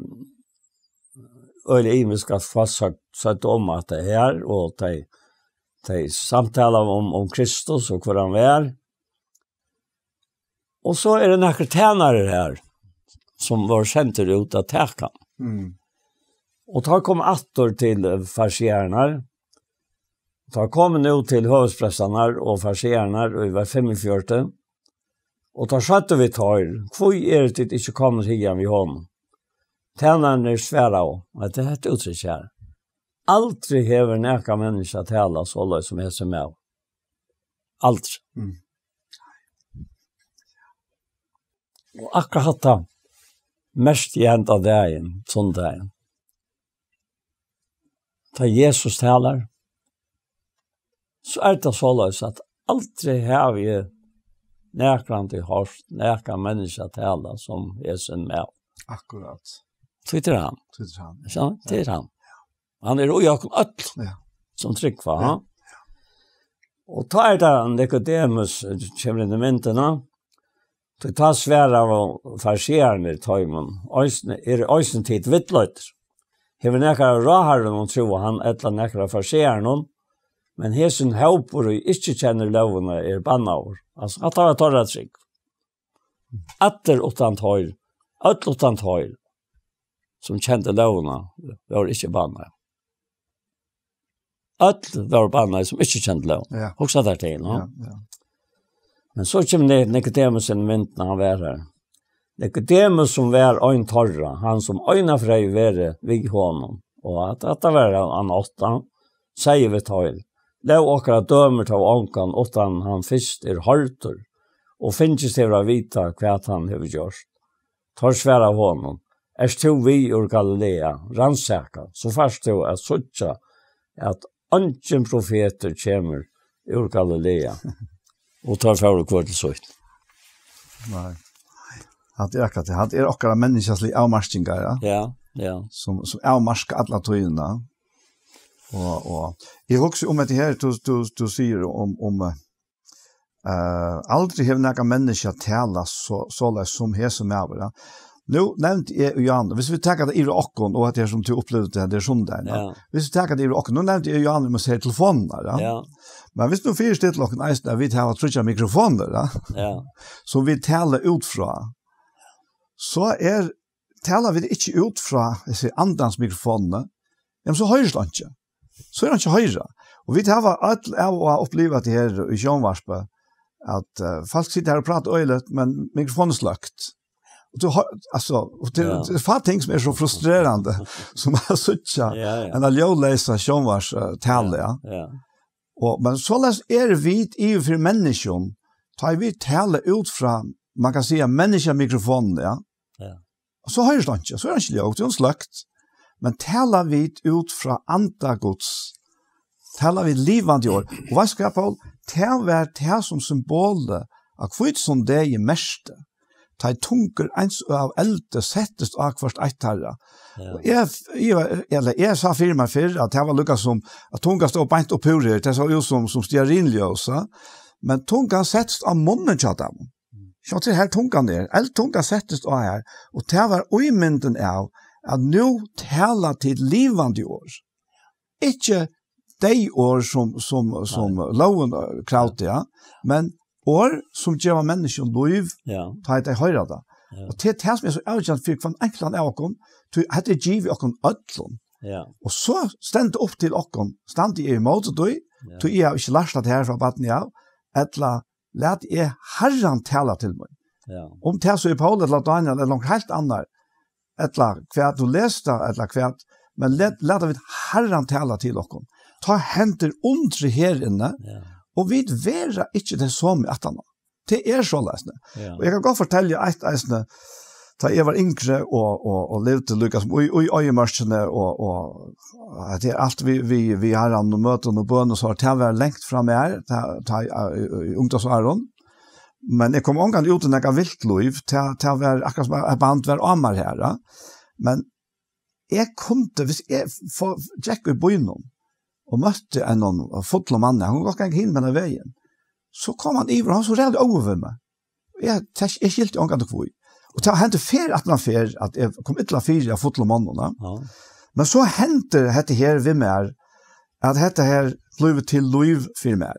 B: øyla imiska fastsagt sagt om um at det er, og teg samtala om om Kristus og hvor han er. Og så er det nokre tænare her som var sentrum ut att tärka. Mm. Och tar kom attor till farsjärnar. Tar kom nu till hovsprästarna och farsjärnarna och vi var 45. Och tar satte vi tar. Kvoj är det inte så kommer sig vi hånd. Tänarna er svära och at det hette ut så kär. Aldrig häver näka människa att hälla så som är som är. Aldrig. Mm. Och akkurat han mest i enda dagen, sånn dag. Da Jesus taler, så er det så løs at aldri har vi nærkant i hårst, nærkant mennesker taler som er med. mer.
A: Akkurat.
B: Tvitter han. Tvitter han. Ja. Tvitter han. Han er jo jakken øtl, ja. som trygg for han. Ja. Ja. Og tar er det en lekkodemus, kjemlende myntene, og Det er um er tar svär av farsierna i tajmen. Är det ojsen tid vittlöjt? Hei vi nekara raharen om tro han etla nekara farsierna men hesen haupur og ikkje kjenner lovene i banna over. Altså, at det var tarra trygg. Atter utan tajr, atter utan tajr, som kjente lovene, var ikkje banna. Atter var banna som ikkje kjente lovene. Ja. Hoksa der til, no? Ja, ja. Men så kom det Nicodemus en vint när han var här. Nicodemus som var ögn torra, han som ögnar för dig var vid honom. Och att detta var han, åtta, säger vi tal. Det är åkra dömer av ånkan åtta han, han fisk i er hårdor. Och finns det för att veta han har gjort. Tar svära honom. Är to vi ur Galilea, rannsäka, så fast du är sådär att ånden profeter kommer ur Galilea. og tar fjord kvart til søyt. Nei.
A: Han er akkurat det. Han er akkurat menneskjæslig avmarskninger, ja? Ja, ja. Som, som avmarsker alle tøyene. Og, og jeg husker om um det her, du, du, du sier om, om uh, aldri har noen mennesker tale så, så som her som er, ja? Nu nämnt är er ju andra. Vi skulle tacka dig i Rockon och att det er er som du upplevde det där som där. Vi skulle tacka dig i Rockon. Nu nämnt är ju andra med sin telefon där. Ja. Men visst du finns det locken nice där vi har att trycka mikrofon där. Ja. Så vi täller ut från. Så är talar vi inte ut från ese andans mikrofon. Ja, så höjs det inte. Så är det inte höjra. Och vi har all av att uppleva det här i Jean Jönvarsbe att eh, fast sitter här och pratar öjligt men mikrofonen slökt. Och alltså och det, ja. det er ting som är er så frustrerande som man söker. Ja, ja. En allio läsa som vars uh, ja. Och men så läs är er vi i för människan tar vit tala ut från man kan säga människa mikrofon ja. Ja. så har det inte. Så är det inte jag utan slukt. Men tala vit ut från anda Guds. vit vi livande år. Och vad ska jag på? Tala vi här som symbol av kvitt som det är mest tai tunkel eins av eldre settest av kvart eit tarra. Ja. Og jeg, jeg, jeg, jeg, sa fyrir meg at det var lukka som at tunga stod beint og purir, det er så jo som, som styrir men tunga settest av munnen tja dem. Sjå til her tunga ned, er. eld tunga settest av her, og det var oi av at nu tala til livande år. Ikke dei år som, som, som, som lovn eh, ja, men år som gjør man menneske om liv, ja. da jeg Og til det som jeg så er for jeg fann enkelt av dere, så er det gjer vi dere Og så stendte jeg opp til dere, stendte jeg i måte dere, så jeg har ikke lært det her fra baden jeg, at jeg har lært jeg herren til meg. Ja. Om det som er Paul hodet, det er noe helt annar, et eller du leste, et eller annet hver, men lærte vi herran tale til dere. Ta henter ondre her inne, ja og vi vera ikkje det som i atan. Det er så lesne. Ja. Og jeg kan godt fortelle eit eisne, da jeg var yngre og, og, og levde lukka som i øyemørsene, og, og det er alt vi, vi, vi har an og møter og bøn og så, det har vært lengt fra meg her, det er ungdoms og æron. Men jeg kom omgang ut i nekka vilt liv, det har vært akkurat som jeg bant vært amar her, ja. men jeg kom til, hvis jeg, får for, i for, for, og møtte en noen fotel og mannen, hun var ikke hinne med den veien, så kom han iver, og han så redde over meg. Jeg, jeg, jeg skilte ikke omkring hvor. Og det hendte fer at man fer, at jeg kom ut til å fire av fotel og Ja. Men så hendte dette her vi mer, at dette her løyver til løyv for mer.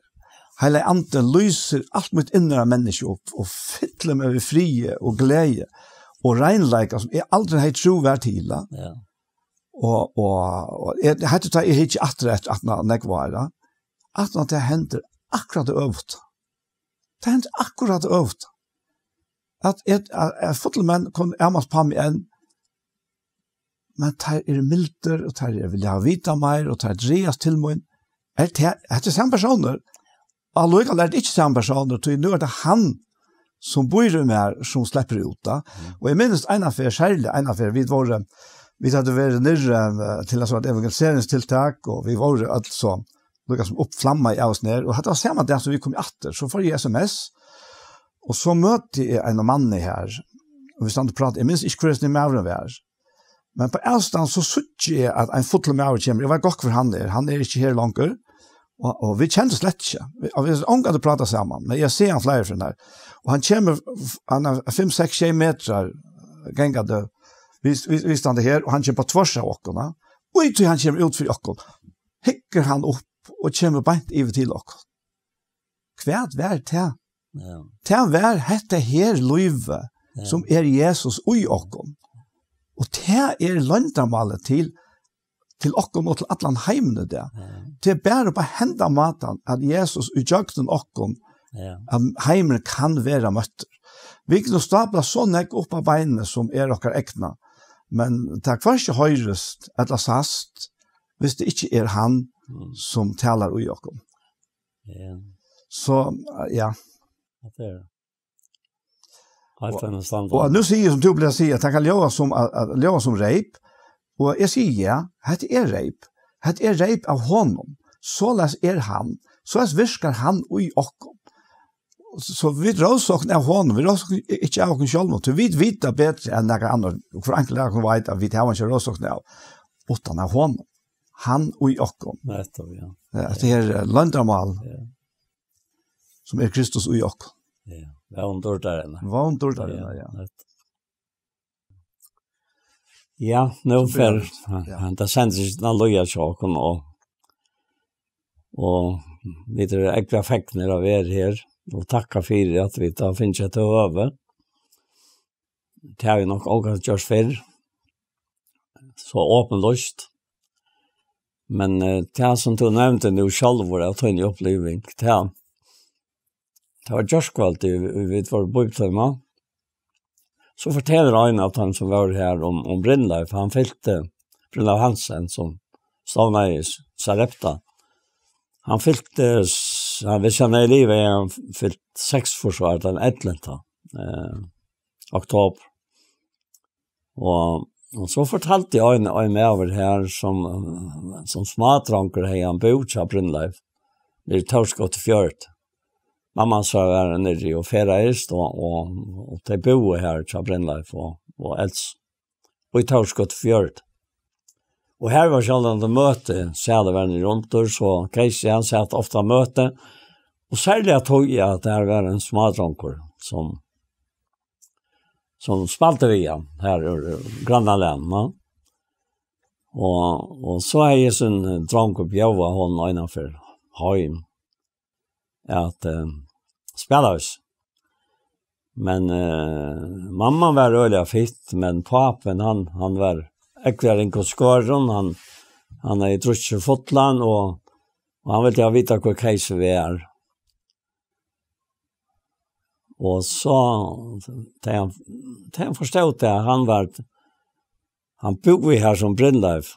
A: Hele anten lyser alt mot innere menneske opp, og fytler meg ved frie og glede, og regnleika som jeg aldri har trovert til. Ja og og og er hetta ta er ikki aftur at at na nei kvar da at na ta hendur akkurat øvt ta hend akkurat øvt at et er fotel men kom ærmas pam ein men ta er milter og ta er vil ha vita meir og ta er dreas til mun er ta er ta sam personar allu kan lært ikki sam personar tu nú er han som bor i som slipper ut da. Mm. Og i minnes en av fere, særlig en av fere, vi hadde vært nyrre eh, til et evangeliseringstiltak, og vi var altså noe som oppflammet av oss ned, og det oss samme dag som vi kom i atter, så får jeg sms, og så møtte jeg en mann her, og vi stod og pratet, jeg minns ikke hvordan jeg var men på en sted så sykker jeg at en fotel med over kommer, jeg var godt for han der, han er, er ikke her langer, og, og vi kjente slett ikke, og vi har omgått å prate sammen, men jeg ser han flere fra den og han kommer, han er 5-6 meter, gengade, og Vis vi, vis stander her, og han kjem på tvers av okken, og ut han kjem ut for okken, hekker han opp og kommer bare ikke til okken. Hva vær det til? Ja. Til hva er dette her løyve, ja. som er Jesus i okken? Er og til er løndermalet til til okken og til alle heimene der. Ja. Til bare på hendene av at Jesus utjøkten okken, ja. at heimene kan vera møtter. Vi kan stapla sånn jeg opp av beinene som er okkar ekne men det er kvarst høyrest et eller sast hvis det ikke er han som taler ui Jakob. Ja. Så, ja.
B: Det er Och nu säger
A: som du blir säga att han kan leva som att leva som rejp. Och jag säger ja, det är rejp. Det är rejp av honom. Så läs er han. Så läs viskar han och Jakob så vi rås och när hon vi rås och inte jag kan själv vi vet vet det bättre än några andra och för enkelt jag vet att vi tar när utan när hon han och jag kom det då ja att det er, är eh, landamal som är er Kristus och jag
B: kom ja var under där än var under där än ja Ja, nu för han där sänds ju när lojal og och och vidare ekva fäktnar av er här. Og takka for det at vi da finnes jeg til å øve. Det har er vi nok også gjort før. Så åpen lyst. Men det eh, er som du nevnte, det er jo selv hvor jeg tar inn i oppleving. Det har vært gjort kvalt i vidtvar på Bøybtøyma. Så forteller han at han som var her om, um, om um Brindleif, han fyllte Brindleif Hansen som stavnøyest. Sarepta. Han fyllte Ja, vi sen är live i en fullt sex den 11:e. Eh oktober. Og och så fortalte jag en en mer väl här som som smartranker här en bok av Brun Life. Det tog sig åt fjärd. Mamma sa att det är nere och färre är stå och att de bor här i Chabrinlaif och äldre. Och Og her var sjaldan det møte, sjaldan var det rundt der, så Casey han satt ofta møte, og særlig at tog jeg det her var en smadronkor som, som spalte vi igjen her i grannalen, no? og, så er jeg sin dronkor bjøve hånd og innanfor høyen, at uh, eh, spela oss. Men eh, mamman var øyla fitt, men papen han, han var ekkert en kurskåren, han han er i trusje og, og han vil ikke ha vite hva kreiser vi er. Og så, da han, han forstod det, han var, han bor vi her som Brindleif,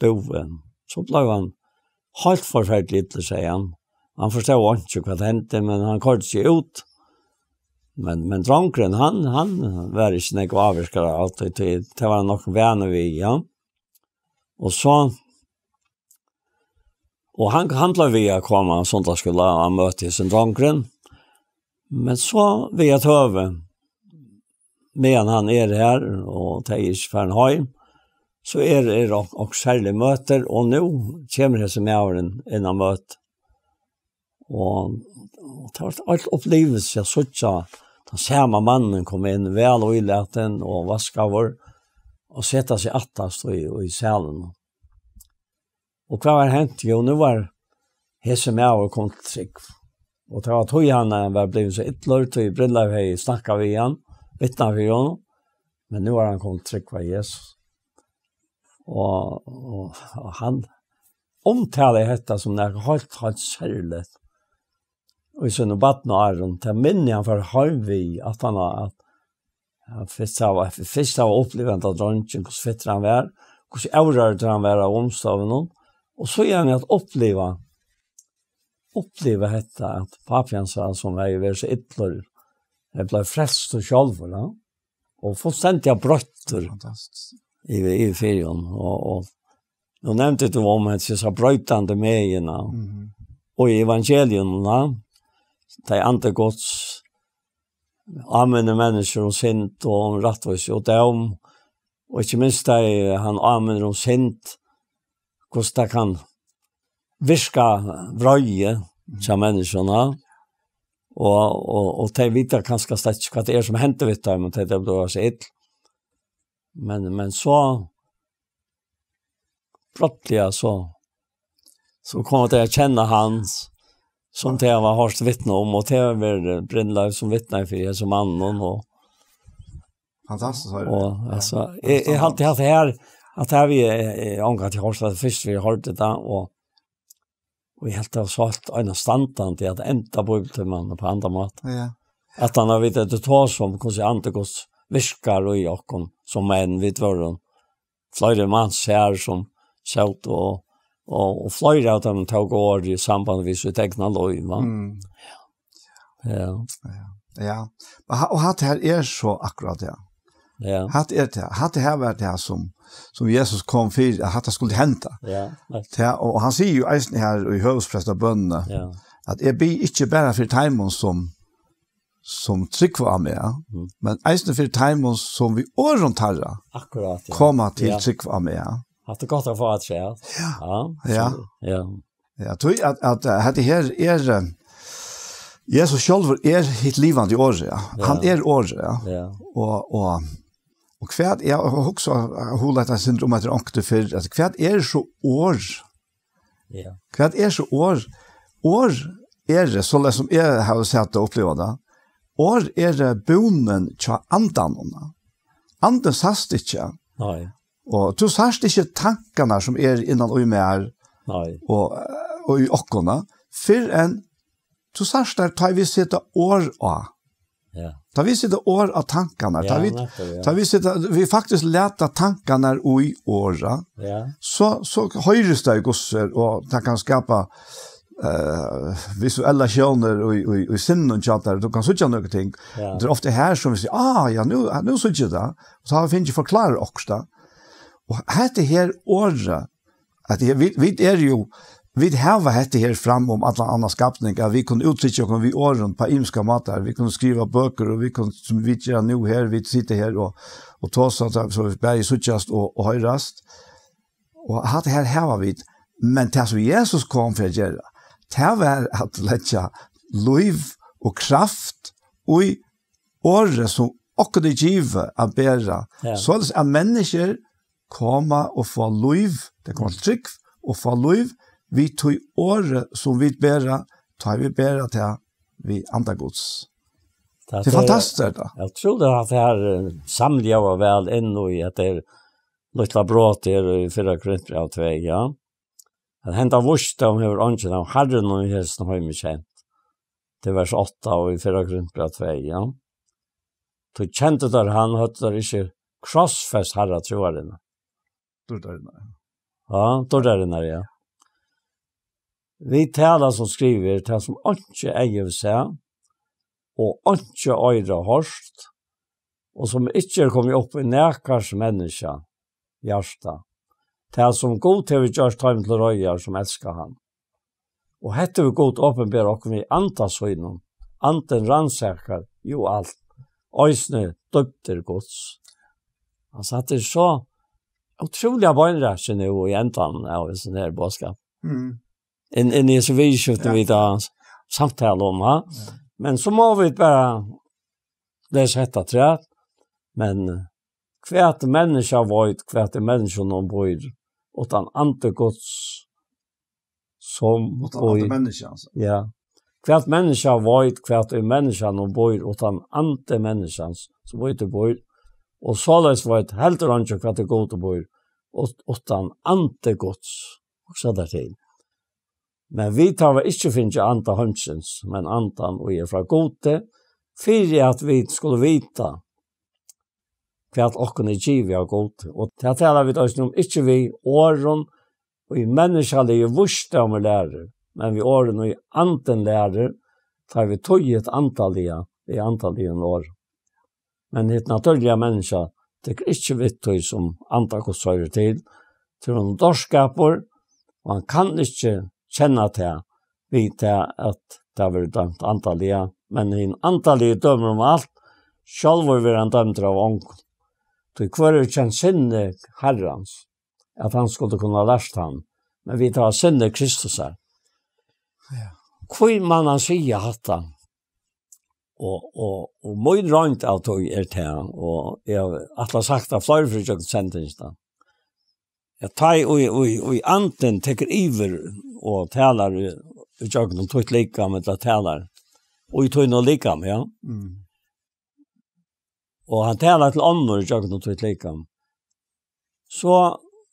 B: bor vi, så ble han helt forferdelig til seg han Han forstod ikke hva det hendte, men han kallte seg ut, og men men dronken han han var ikke nok avskar alltid det det var nok vane vi ja og så og han handla vi å komme en sånn skulle ha møte i sin dronken men så vi at høve medan han er her og teir fern høy så er det og, og særlig møter og nå kommer det som jeg har en, en møte og, og det har vært alt opplevelse jeg sånn Den samme mannen kom inn, vel og illeten, og vaska vår, og sette seg attast og i, og i Og hva var hent? Jo, nå var hese med og kom til trygg. Og det var tog han han eh, var blevet så ytler, tog i brilla vi hei, snakka vi igjen, vittna vi jo men nå var han kom til trygg var Jesus. Og, han omtaler dette som det er helt, helt særlig i sånne vattne og æren, til minne han for høyvi, at han har at fyrst av, fyrst av opplevendt av dronjen, hvordan fytter han vær, hvordan eurer han vær av omstavene, og så gjerne at oppleva, oppleva hetta, at papjan sa som vei vær så ytler, jeg ble frest og sjalv, og fullstendig av brøtter, i, i og, nå nevnte du om at jeg sa brøytande megina, mm og i evangelien, ja? de andre gods anvendte mennesker om um sint og om um rettvis og det om og ikke minst de han anvendte om um sint hvordan de kan virke vrøye til menneskerne og, og, og de vet kanskje slett hva det er som henter vidt dem og de det er det å men, men så brottelig så så kommer de å kjenne hans som det var hårst vittne om, og det var mer Brindleif som vittne for jeg som annen. Og,
A: Fantastisk, har du Og, altså, ja. Jeg har
B: alltid hatt det her, at det vi omgatt i hårst, at det vi har hørt det da, og vi helt har satt en av standene til at enda bor til mannen på andre måte. Ja. At han har vitt at det tar som hvordan andre ikke går visker og jakken, som en vidtvåren. Fløyre mann ser som selv, og och och flyr ut dem till gård i samband med så tekna va. Mm. Ja. Ja.
A: Ja. Ja. Och hade han är er så akkurat er
B: det. Ja. Hade det
A: hade han varit där som som Jesus kom för att det skulle hämta. Ja. Ja, och han sier ju eisen her i hövsprästa bönna. Ja. Att det blir inte bara för tajmon som som tryckva mer, mm. men eisen för tajmon som vi år runt
B: Akkurat. Ja. Komma till
A: tryckva mer. Ja.
B: Har du gått av for at skjer? Ja. Ja.
A: Ja. Ja, tui at at hatt eh, her er eh, Jesus sjølv er hitt liv i år, ja. Han er år, ja. Ja. Og og og kvært er også holder det sind om at det fyrir, altså kvært er så år. Ja. Kvært er så år. År er det så det som er har sett og oppleva da. År er det bonden til sast Antasastitcha. Nei. Og du sørst ikke tankene som er innan og med her, og, og i okkerne, for en, du sørst der, tar vi sitte år av. Ja. Tar vi sitte år av tankene, tar vi, tar vi sitte, vi faktisk leta tankene og i året, ja. så, så høyres det i gosser, og det kan skapa Uh, visuella kjønner og, og, og sinne og kjønner, du kan sitte noen ting. Ja. Det er ofte her som vi sier, ah, ja, nu sitte det. Så har vi ikke forklaret også det. Og hette her åra, at vi, vi er jo, vi har vært hette her fram om alle andre skapninger, at vi kunne uttrykke oss om vi åra på imska matar, vi kunne skriva bøker, og vi kunne, som vi gjør nå her, vi sitter her og, og ta oss så, så vi bare suttjast og, og høyrast. Og hette her her var vi, men til som Jesus kom for å gjøre, til å være at letja liv og kraft og i året som akkurat i givet er bedre, ja. så mennesker, koma og få liv, det kommer til trygg, og få liv, vi tog året som vi bæra, tar vi bæra til vi andre gods.
B: Det er fantastisk, da. Jeg tror det er at det her samlet jeg var vel inn i at det er litt av brått her i 4. Korinther av 2, ja. Det hendte av vurset om um var ånden av herren og hesten har vi kjent. Det er vers 8 og i 4. Korinther av 2, ja. Du kjente der han, høtte der krossfest herre troarene. Mm. Tor det när. Ja, tor där när ja. Er, vi tälar som skriver till som anke äger vi se och anke ejra harst och som inte er kommer upp i nækars menneske hjärta. Till som god till vi gjør tajm till röja som älskar han. Och hette vi god åpenbär och vi andas så inom anten rannsäkar jo allt. Och snö, dubter gods. Han at det så otroliga vänrasche nu i ändan av en sån här Mm. En en är så vi skjuter ja. vi då samtal om va. Men så må vi bara det är sätta trä. Men kvärt eh, människa void kvärt människa någon void och han ante Guds som och han ante människa alltså. Ja. Kvärt människa void kvärt människa någon void och han ante människans så void det void og såleis var et helter anki hva det er gode um bor, og åttan ante gods, og så der til. Men vi tar vi ikke finnes anta hansens, men antan og er fra gode, for at vi skulle vita hva at okkene er givet av gode. Og til at hele vi tar oss om um ikke vi åren, og i menneskelig um er vurset om lærer, men vi åren og i anten lærer, tar vi tog i et i antallige åren men det naturliga människa det är inte vitt och som andra kan säga till till en er dörrskapor och han kan inte känna det vid det att det har varit dömt antalliga men en antallig dömer om um allt själv har varit dömt av ång till kvar och känns sinne herrans att han skulle kunna lärst han men vi tar sinne Kristus här ja. kvar man han säger att han og og og moin rant av tøy er tær og er atla sagt af flóru fyrir jøgn sentensta. Ja tøy og og og anten tekur iver og tælar við jøgn og tøtt leika med at talar. Og í tøy no leika, ja. Mhm. Og han tælar til annar jøgn og tøtt leika. Så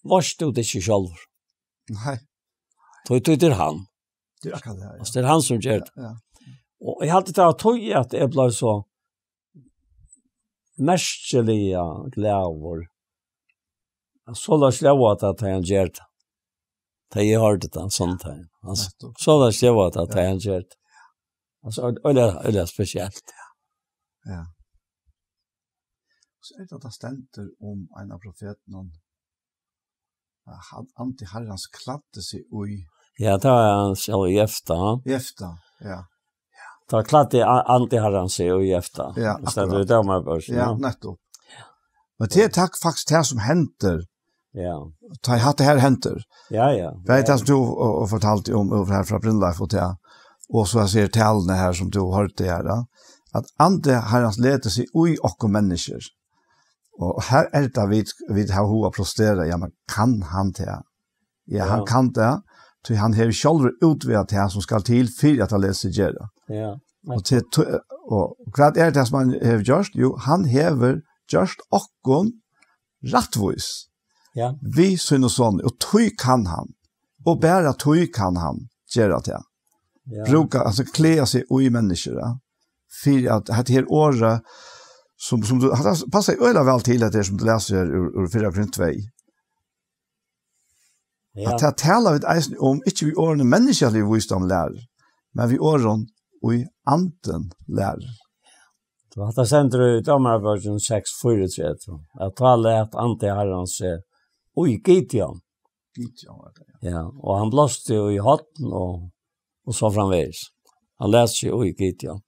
B: varst du det ikke selv. Nei. Tøy tøy til han. Det er akkurat det her, er han som gjør det. ja. Og jeg hadde tatt tog i at jeg ble så mestelig av glæver. Så la oss leve at jeg tar en hjerte. Da jeg har det en sånn tag. Så la oss leve at jeg tar en hjerte. Og så er det veldig spesielt.
A: Ja. Så er det at det stendte om um en av profeten om han til herrens klapte seg ui.
B: Ja, det var han selv i Efta.
A: I ja.
B: Da klatte anti herren seg og gifta. Ja, akkurat. Det er det man Ja, nettopp.
A: Men det er takk faktisk det som henter. Ja. Ta i hatt det her henter.
B: Ja, ja. Vet er
A: det du har fortalt om um over her fra Brindleif og til. Og så jeg ser talene her som du har hørt det her. At andre herrens leder seg ui okko mennesker. Og her er det vi, vi har hoa prostere. Ja, men kan han det? Ja, han kan det. Så han har selv utvidet det som skal til for at han leser gjerne. Ja Ja. Och det och klart är det som man har just ju han här vill just och gå rättvis. Ja. Vi syns son och tryck kan han. Och bära tryck kan han ger att jag. Ja. Bruka alltså klä sig och i människor. För att det här året som som du har passat öla väl till det som du läser ur ur förra grund två. Ja. Att det här talar vi om, um, inte vi ordnar människa liv och visst om lärare, men vi ordnar i anden lærer.
B: Du har tatt sendt det ut om rapporten 6-4-3, jeg tar lært anden herren seg, og i Gideon. Gideon var det, ja. og han blåste jo i hatten, og, og så framveis. Han lærte seg i Gideon.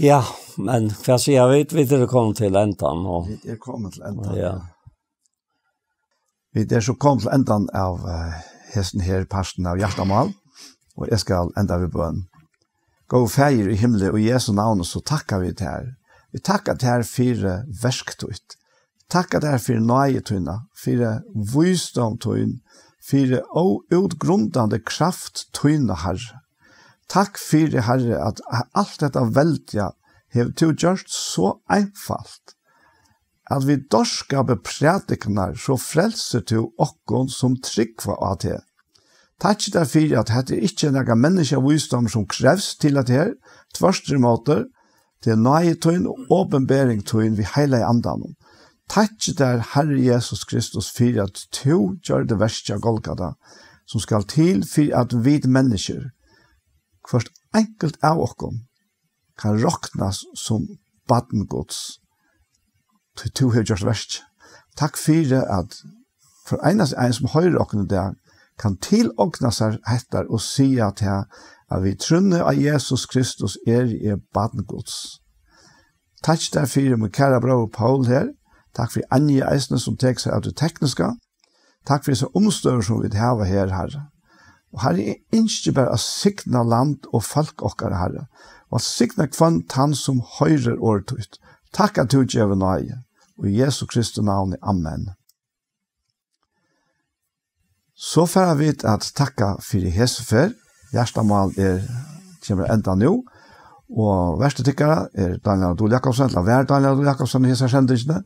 B: Ja, men hva sier jeg vet, vi er kommet til enden. Og... Vi er kommet til enden, ja.
A: Vi er så kommet til enden av eh, hesten her, parsten av Hjertamal og jeg skal enda ved bøn. Gå feir i himmelen, og i Jesu navn, så takkar vi til her. Vi takkar til her for verktøyt. takkar til her for nøye tøyna, for vysdom tøyna, for utgrundende kraft tøyna, herre. Takk for det, herre, at alt dette veldja har du gjort så einfalt. At vi dorska bepratikner, så frelser til okkon som trygg for at det. Takk til fyrir at dette er ikke noen menneske av visdom som krevs til at her, tvørst i måte, til er nøye tøyen og åpenbering tøyen vi heile i andan. Takk til Herre Jesus Kristus fyrir at to gjør det verste av Golgata, som skal til fyrir at vi mennesker, hvert enkelt av oss, kan roknas som baden gods. Til to gjør det verste. Takk fyrir at for eneste en som høyrer oss i dag, kan tilåkna seg etter og si at jeg at vi trunne av Jesus Kristus er i er badengods. Takk derfor, min kære bra og Paul her. Takk for anje Eisne som tek seg av det tekniske. Takk for disse omstøver som vi har her, herre. Og herre, jeg ønsker bare å sikne land og folk okkar, herre. Og å sikne kvann tann som høyrer året ut. Takk at du gjør noe. Og i Jesus Kristus navn, Amen. Så får vi at takka for hese før. Gjerstamal er kommer enda nå. Og verste tykkere er Daniel Adol Jakobsen, eller hver Daniel Adol Jakobsen i hese kjendisene.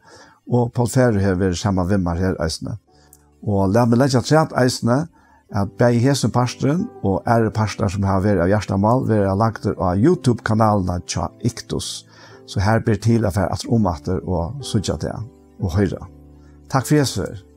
A: Og Paul Ferre har vært sammen med meg her eisene. Um og la meg lenge tre at eisene at begge hese parsteren og ære parster som har vært av Gjerstamal vært lagt av YouTube-kanalen av Tja Iktus. Så her blir til å være at omater og suttje til å høre. Takk for hese Takk for hese